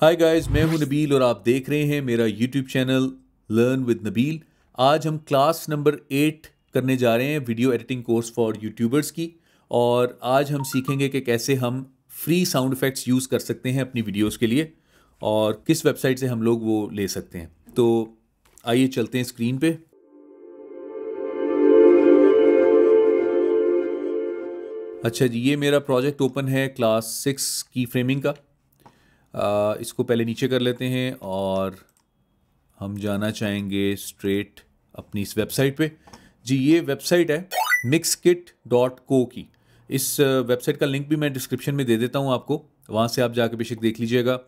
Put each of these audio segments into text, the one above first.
hi guys मैं हूं नबील और आप देख रहे हैं मेरा YouTube channel learn with Nabeel आज हम क्लास नंबर एट करने जा रहे हैं video editing course for YouTubers की और आज हम सीखेंगे कि कैसे हम फ्री साउंड इफ़ेक्ट्स यूज़ कर सकते हैं अपनी वीडियोज़ के लिए और किस वेबसाइट से हम लोग वो ले सकते हैं तो आइए चलते हैं स्क्रीन पर अच्छा जी ये मेरा प्रोजेक्ट ओपन है क्लास सिक्स की फ्रेमिंग का इसको पहले नीचे कर लेते हैं और हम जाना चाहेंगे स्ट्रेट अपनी इस वेबसाइट पे जी ये वेबसाइट है मिक्स किट डॉट को की इस वेबसाइट का लिंक भी मैं डिस्क्रिप्शन में दे देता हूँ आपको वहाँ से आप जाके बेशक देख लीजिएगा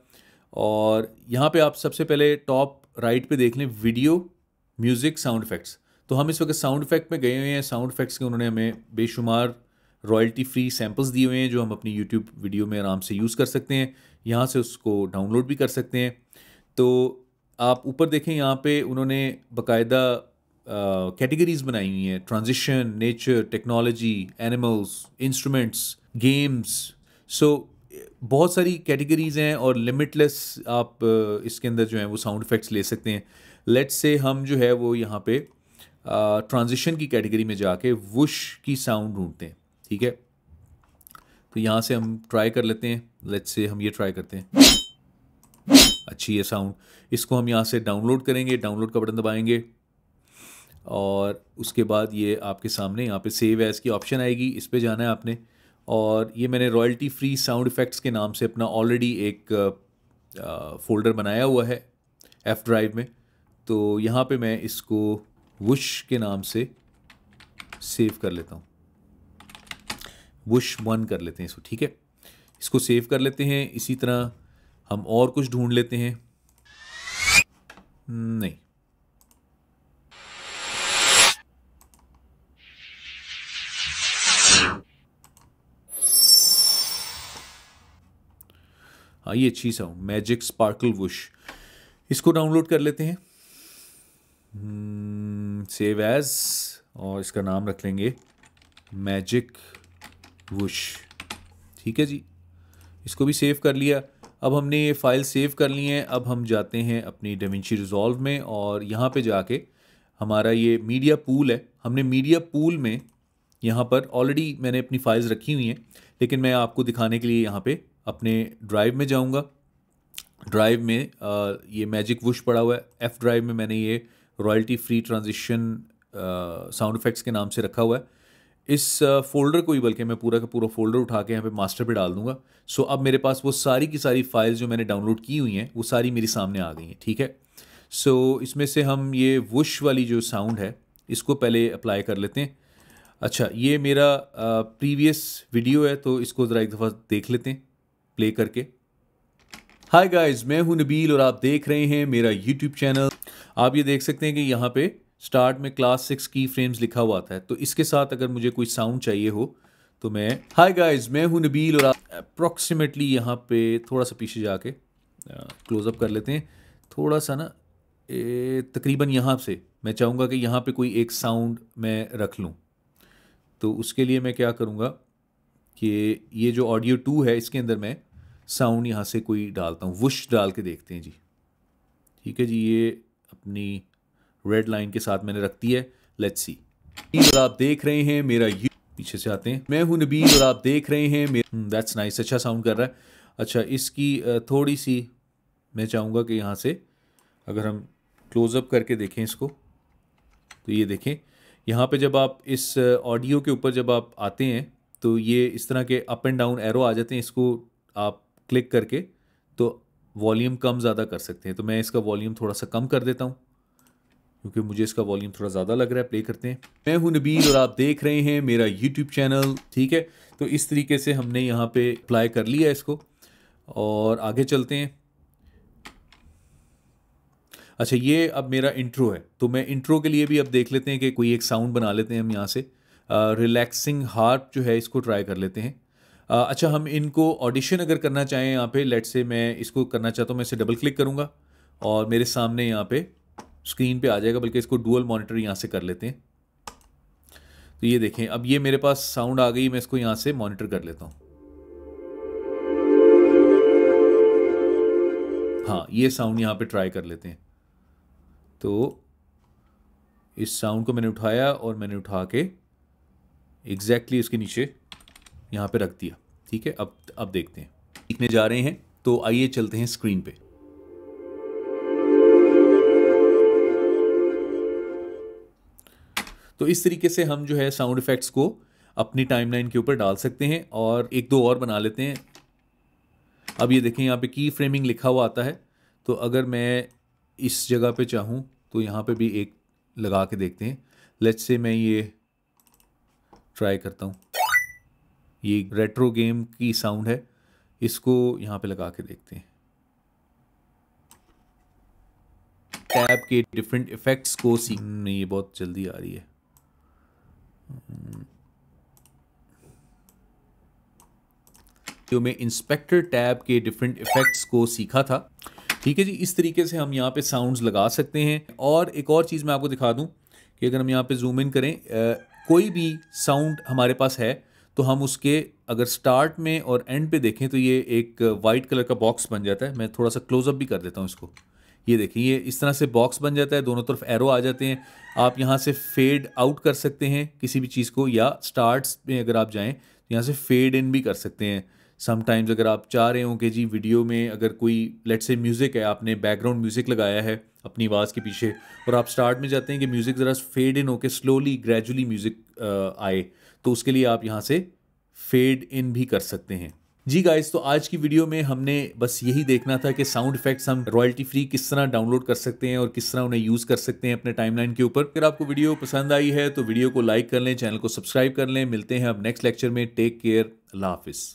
और यहाँ पे आप सबसे पहले टॉप राइट पे देख लें वीडियो म्यूज़िक साउंड इफ़ेक्ट्स तो हम इस वक्त साउंड इफ़ेक्ट में गए हुए हैं साउंड इफ़ेक्ट्स के उन्होंने हमें बेशुमार रॉयल्टी फ्री सैम्पल्स दिए हुए हैं जो हम अपनी यूट्यूब वीडियो में आराम से यूज़ कर सकते हैं यहाँ से उसको डाउनलोड भी कर सकते हैं तो आप ऊपर देखें यहाँ पे उन्होंने बाकायदा कैटेगरीज बनाई हुई हैं transition nature technology animals instruments games so बहुत सारी कैटेगरीज हैं और लिमिटलेस आप इसके अंदर जो है वो साउंड इफ़ेक्ट्स ले सकते हैं लेट्स से हम जो है वो यहाँ पे ट्रांजिशन की कैटेगरी में जाके वुश की साउंड ढूंढते हैं ठीक है तो यहाँ से हम ट्राई कर लेते हैं लेट से हम ये ट्राई करते हैं अच्छी है साउंड इसको हम यहाँ से डाउनलोड करेंगे डाउनलोड का बटन दबाएंगे और उसके बाद ये आपके सामने यहाँ पे सेव एज़ की ऑप्शन आएगी इस पर जाना है आपने और ये मैंने रॉयल्टी फ्री साउंड इफ़ेक्ट्स के नाम से अपना ऑलरेडी एक फ़ोल्डर बनाया हुआ है एफ़ ड्राइव में तो यहाँ पे मैं इसको वुश के नाम से सेव कर लेता हूँ बुश वन कर लेते हैं इसको ठीक है इसको सेव कर लेते हैं इसी तरह हम और कुछ ढूंढ लेते हैं hmm, नहीं हाँ ये अच्छी साउंड मैजिक स्पार्कल वुश इसको डाउनलोड कर लेते हैं सेव hmm, एज और इसका नाम रख लेंगे मैजिक वुश ठीक है जी इसको भी सेव कर लिया अब हमने ये फ़ाइल सेव कर ली है अब हम जाते हैं अपनी डोमिनशी रिजॉल्व में और यहाँ पे जाके हमारा ये मीडिया पूल है हमने मीडिया पूल में यहाँ पर ऑलरेडी मैंने अपनी फाइल्स रखी हुई हैं लेकिन मैं आपको दिखाने के लिए यहाँ पे अपने ड्राइव में जाऊँगा ड्राइव में आ, ये मैजिक वुश पड़ा हुआ है एफ़ ड्राइव में मैंने ये royalty free transition sound effects के नाम से रखा हुआ है इस फोल्डर को ही बल्कि मैं पूरा का पूरा फोल्डर उठा के यहाँ पे मास्टर पे डाल दूंगा सो अब मेरे पास वो सारी की सारी फाइल्स जो मैंने डाउनलोड की हुई हैं वो सारी मेरे सामने आ गई हैं ठीक है सो so, इसमें से हम ये वुश वाली जो साउंड है इसको पहले अप्लाई कर लेते हैं अच्छा ये मेरा प्रीवियस वीडियो है तो इसको ज़रा एक दफ़ा देख लेते हैं प्ले करके हाय गाइस मैं हूं नबील और आप देख रहे हैं मेरा यूट्यूब चैनल आप ये देख सकते हैं कि यहाँ पे स्टार्ट में क्लास सिक्स की फ्रेम्स लिखा हुआ था तो इसके साथ अगर मुझे कोई साउंड चाहिए हो तो मैं हाय गाइस मैं हूँ नबील और अप्रॉक्सीमेटली यहाँ पे थोड़ा सा पीछे जाके क्लोजअप कर लेते हैं थोड़ा सा ना तकरीबन यहाँ से मैं चाहूँगा कि यहाँ पे कोई एक साउंड मैं रख लूँ तो उसके लिए मैं क्या करूँगा कि ये जो ऑडियो टू है इसके अंदर मैं साउंड यहाँ से कोई डालता हूँ वुश डाल के देखते हैं जी ठीक है जी ये अपनी रेड लाइन के साथ मैंने रख दी है लेट्स सी और आप देख रहे हैं मेरा यू पीछे से आते हैं मैं हूं नबी और आप देख रहे हैं दैट्स हम्म, नाइस अच्छा साउंड कर रहा है अच्छा इसकी थोड़ी सी मैं चाहूँगा कि यहाँ से अगर हम क्लोज़अप करके देखें इसको तो ये देखें यहाँ पे जब आप इस ऑडियो के ऊपर जब आप आते हैं तो ये इस तरह के अप एंड डाउन एरो आ जाते हैं इसको आप क्लिक करके तो वॉल्यूम कम ज़्यादा कर सकते हैं तो मैं इसका वॉल्यूम थोड़ा सा कम कर देता हूँ क्योंकि मुझे इसका वॉल्यूम थोड़ा ज़्यादा लग रहा है प्ले करते हैं मैं हूं नबील और आप देख रहे हैं मेरा यूट्यूब चैनल ठीक है तो इस तरीके से हमने यहाँ पे अप्लाई कर लिया इसको और आगे चलते हैं अच्छा ये अब मेरा इंट्रो है तो मैं इंट्रो के लिए भी अब देख लेते हैं कि कोई एक साउंड बना लेते हैं हम यहाँ से रिलैक्सिंग हार्प जो है इसको ट्राई कर लेते हैं आ, अच्छा हम इनको ऑडिशन अगर करना चाहें यहाँ पे लेट से मैं इसको करना चाहता हूँ मैं इसे डबल क्लिक करूँगा और मेरे सामने यहाँ पे स्क्रीन पे आ जाएगा बल्कि इसको डुअल मॉनिटर यहाँ से कर लेते हैं तो ये देखें अब ये मेरे पास साउंड आ गई मैं इसको यहाँ से मॉनिटर कर लेता हूँ हाँ ये साउंड यहाँ पे ट्राई कर लेते हैं तो इस साउंड को मैंने उठाया और मैंने उठा के एग्जैक्टली इसके नीचे यहाँ पे रख दिया ठीक है अब अब देखते हैं सीखने जा रहे हैं तो आइए चलते हैं स्क्रीन पर तो इस तरीके से हम जो है साउंड इफ़ेक्ट्स को अपनी टाइमलाइन के ऊपर डाल सकते हैं और एक दो और बना लेते हैं अब ये देखें यहाँ पे की फ्रेमिंग लिखा हुआ आता है तो अगर मैं इस जगह पे चाहूँ तो यहाँ पे भी एक लगा के देखते हैं लेट्स से मैं ये ट्राई करता हूँ ये रेट्रो गेम की साउंड है इसको यहाँ पे लगा के देखते हैं टैब के डिफरेंट इफ़ेक्ट्स को सीखने ये बहुत जल्दी आ रही है वीडियो में इंस्पेक्टर टैब के डिफरेंट इफेक्ट्स को सीखा था ठीक है जी इस तरीके से हम यहाँ पे साउंड्स लगा सकते हैं और एक और चीज़ मैं आपको दिखा दूँ कि अगर हम यहाँ पे जूम इन करें आ, कोई भी साउंड हमारे पास है तो हम उसके अगर स्टार्ट में और एंड पे देखें तो ये एक वाइट कलर का बॉक्स बन जाता है मैं थोड़ा सा क्लोजअप भी कर देता हूँ इसको ये देखिए ये इस तरह से बॉक्स बन जाता है दोनों तरफ एरो आ जाते हैं आप यहाँ से फेड आउट कर सकते हैं किसी भी चीज़ को या स्टार्ट में अगर आप जाएँ तो यहाँ से फेड इन भी कर सकते हैं समटाइम्स अगर आप चाह रहे हो कि जी वीडियो में अगर कोई लेट से म्यूज़िक है आपने बैकग्राउंड म्यूज़िक लगाया है अपनी आवाज़ के पीछे और आप स्टार्ट में जाते हैं कि म्यूज़िक ज़रा फेड इन के स्लोली ग्रेजुअली म्यूज़िक आए तो उसके लिए आप यहाँ से फेड इन भी कर सकते हैं जी गाइस तो आज की वीडियो में हमने बस यही देखना था कि साउंड इफेक्ट्स हम रॉयल्टी फ्री किस तरह डाउनलोड कर सकते हैं और किस तरह उन्हें यूज़ कर सकते हैं अपने टाइमलाइन के ऊपर अगर आपको वीडियो पसंद आई है तो वीडियो को लाइक कर लें चैनल को सब्सक्राइब कर लें मिलते हैं अब नेक्स्ट लेक्चर में टेक केयर अल्लाह हाफिज़